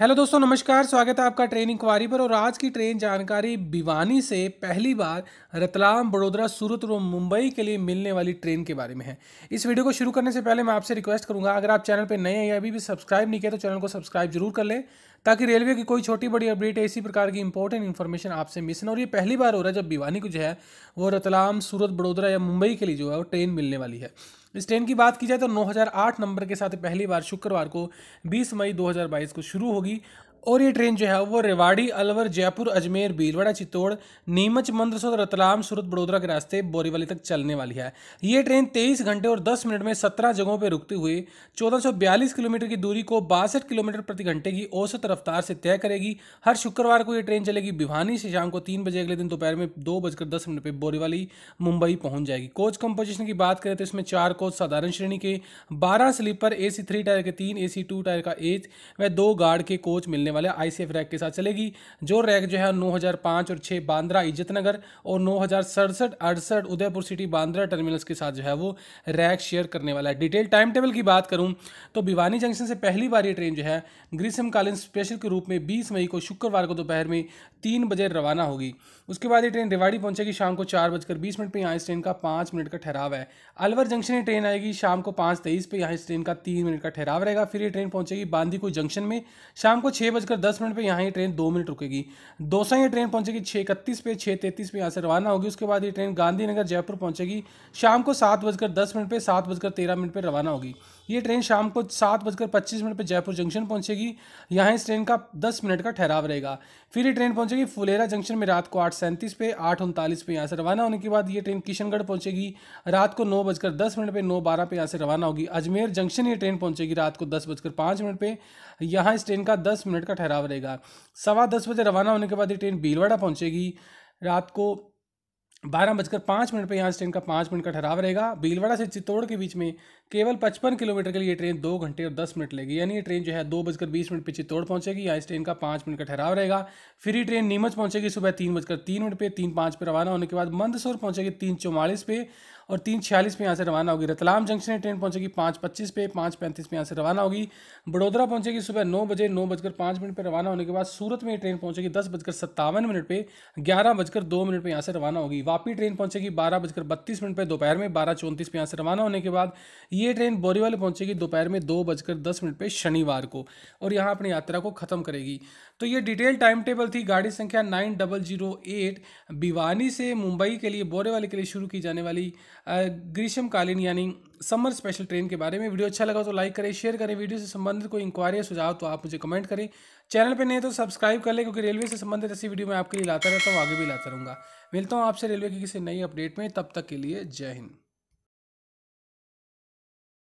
hello दोस्तों नमस्कार स्वागत है आपका ट्रेन क्वारी पर और आज की ट्रेन जानकारी भिवानी से पहली बार रतलाम बड़ोदरा सूरत और मुंबई के लिए मिलने वाली ट्रेन के बारे में है इस वीडियो को शुरू करने से पहले मैं आपसे रिक्वेस्ट करूंगा अगर आप चैनल पर नए हैं या अभी भी सब्सक्राइब नहीं किया तो चैनल को सब्सक्राइब जरूर कर लें ताकि रेलवे की कोई छोटी बड़ी अपडेट इसी प्रकार की इंपॉर्टेंट इन्फॉर्मेशन आपसे मिस ना और ये पहली बार हो रहा है जब भिवानी को जो है वो रतलाम सूरत बड़ोदरा या मुंबई के लिए जो है वो ट्रेन मिलने वाली है इस ट्रेन की बात की जाए तो 9008 नंबर के साथ पहली बार शुक्रवार को 20 मई 2022 को शुरू होगी और ये ट्रेन जो है वो रेवाड़ी अलवर जयपुर अजमेर भीलवाड़ा चित्तौड़ नीमच मंदसौर रतलाम सूरत बड़ोदरा के रास्ते बोरीवली तक चलने वाली है ये ट्रेन 23 घंटे और 10 मिनट में 17 जगहों पर रुकती हुई 1442 किलोमीटर की दूरी को बासठ किलोमीटर प्रति घंटे की औसत रफ्तार से तय करेगी हर शुक्रवार को ये ट्रेन चलेगी भिवानी से शाम को तीन बजे अगले दिन दोपहर में दो बजकर दस मिनट पर बोरीवाली मुंबई पहुंच जाएगी कोच कंपोजिशन की बात करें तो इसमें चार कोच साधारण श्रेणी के बारह स्लीपर ए सी टायर के तीन ए सी टायर का एट व दो गार्ड के कोच मिलने वाले आई सी रैक के साथ चलेगी जो रैक जो है 9005 और 6 बांद्रा इज्जत नगर और नौ हज़ार उदयपुर सिटी बांद्रा टर्मिनल्स के साथ जो है वो रैक शेयर करने वाला है डिटेल टाइम टेबल की बात करूँ तो भिवानी जंक्शन से पहली बार ये ट्रेन जो है ग्रीष्मकालीन स्पेशल के रूप में बीस मई को शुक्रवार को दोपहर में तीन बजे रवाना होगी उसके बाद ये ट्रेन रिवाड़ी पहुंचेगी शाम को चार बजकर बीस मिनट पर यहाँ इस ट्रेन का पाँच मिनट का ठहराव है अलवर जंक्शन ये ट्रेन आएगी शाम को पाँच तेईस पर यहाँ इस ट्रेन का तीन मिनट का ठहराव रहेगा फिर ये ट्रेन पहुंचेगी बांदीकुई जंक्शन में शाम को छः बजकर दस मिनट पर यहाँ ये ट्रेन दो मिनट रुकेगी दोसा ये ट्रेन पहुँचेगी छः इकतीस पे छः तैंतीस पे यहाँ से रवाना होगी उसके बाद ये ट्रेन गांधीनगर जयपुर पहुँचेगी शाम को सात बजकर दस मिनट पर सात बजकर तेरह मिनट पर रवाना होगी ये ट्रेन शाम को सात बजकर पच्चीस मिनट पर जयपुर जंक्शन पहुंचेगी यहाँ इस ट्रेन का दस मिनट का ठहराव रहेगा फिर ये ट्रेन पहुंचेगी फुलेरा जंक्शन में रात को आठ सैंतीस पे आठ उनतालीस पे यहाँ से रवाना होने के बाद ये ट्रेन किशनगढ़ पहुंचेगी रात को नौ बजकर दस मिनट पर नौ बारह पे यहाँ से रवाना होगी अजमेर जंक्शन ये ट्रेन पहुंचेगी रात को दस बजकर पाँच मिनट पर यहाँ इस ट्रेन का दस मिनट का ठहराव रहेगा सवा दस बजे रवाना होने के बाद ये ट्रेन भीलवाड़ा पहुँचेगी रात को बारह बजकर पाँच मिनट पर यहाँ से ट्रेन का पाँच मिनट का ठहराव रहेगा भीलवाड़ा से चित्तौड़ के बीच में केवल पचपन किलोमीटर के लिए ट्रेन दो घंटे और दस मिनट लेगी यानी ये ट्रेन जो है दो बजकर बीस मिनट पर चित्तौड़ पहुंचेगी यहाँ इस ट्रेन का पाँच मिनट का ठहराव रहेगा फिर ये ट्रेन नीमच पहुंचेगी सुबह तीन बजकर तीन मिनट पर तीन पाँच पर रवाना होने के बाद मंदसौर पहुंचेगी तीन चौवालीस पे और तीन छियालीस में यहाँ से रवाना होगी रतलाम जंक्शन में ट्रेन पहुँचेगी पाँच पच्चीस पे पाँच पैंतीस में यहाँ से रवाना होगी बड़ोदरा पहुँचेगी सुबह नौ बजे नौ बजकर पाँच मिनट पर रवाना होने के बाद सूरत में ट्रेन पहुँचेगी दस बजकर सत्तावन मिनट पर ग्यारह बजकर दो मिनट पर यहाँ से रवाना होगी वापी ट्रेन पहुँचेगी बारह बजकर बत्तीस मिनट पर दोपहर में बारह चौंतीस पे यहाँ से रवाना होने के बाद ये ट्रेन बोरीवाल पहुँचेगी दोपहर में दो बजकर दस मिनट पर शनिवार को और यहाँ अपनी यात्रा को ख़त्म करेगी तो ये डिटेल टाइम टेबल थी गाड़ी संख्या nine double zero eight Bhiwani से मुंबई के लिए बोरेवाली के लिए शुरू की जाने वाली ग्रीष्मकालीन यानी समर स्पेशल ट्रेन के बारे में वीडियो अच्छा लगा तो लाइक करें शेयर करें वीडियो से संबंधित कोई इंक्वायरी या सुझाव तो आप मुझे कमेंट करें चैनल पर नहीं तो सब्सक्राइब कर लें क्योंकि रेलवे से संबंधित ऐसी वीडियो मैं आपके लिए लाता रहता हूँ आगे भी लाता रहूँगा मिलता हूँ आपसे रेलवे की किसी नई अपडेट में तब तक के लिए जय हिंद